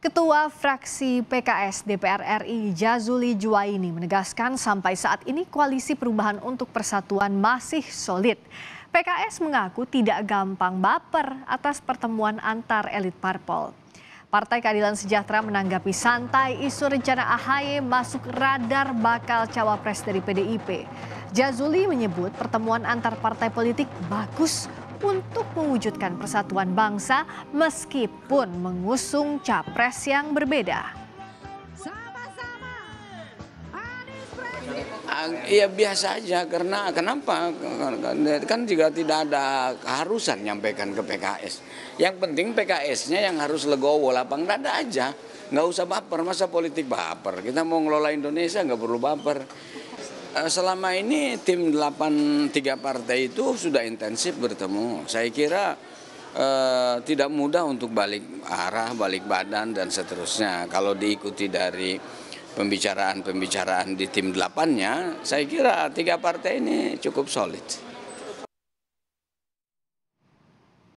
Ketua Fraksi PKS DPR RI Jazuli Juwaini menegaskan sampai saat ini koalisi perubahan untuk persatuan masih solid. PKS mengaku tidak gampang baper atas pertemuan antar elit parpol. Partai Keadilan Sejahtera menanggapi santai isu rencana AHY masuk radar bakal cawapres dari PDIP. Jazuli menyebut pertemuan antar partai politik bagus untuk mewujudkan persatuan bangsa meskipun mengusung capres yang berbeda. Iya biasa aja karena kenapa kan juga tidak ada keharusan nyampaikan ke PKS. Yang penting PKS-nya yang harus legowo lapang dada aja, nggak usah baper masa politik baper. Kita mau ngelola Indonesia nggak perlu baper. Eh, selama ini tim delapan tiga partai itu sudah intensif bertemu. Saya kira eh, tidak mudah untuk balik arah, balik badan dan seterusnya. Kalau diikuti dari pembicaraan-pembicaraan di tim 8-nya, saya kira tiga partai ini cukup solid.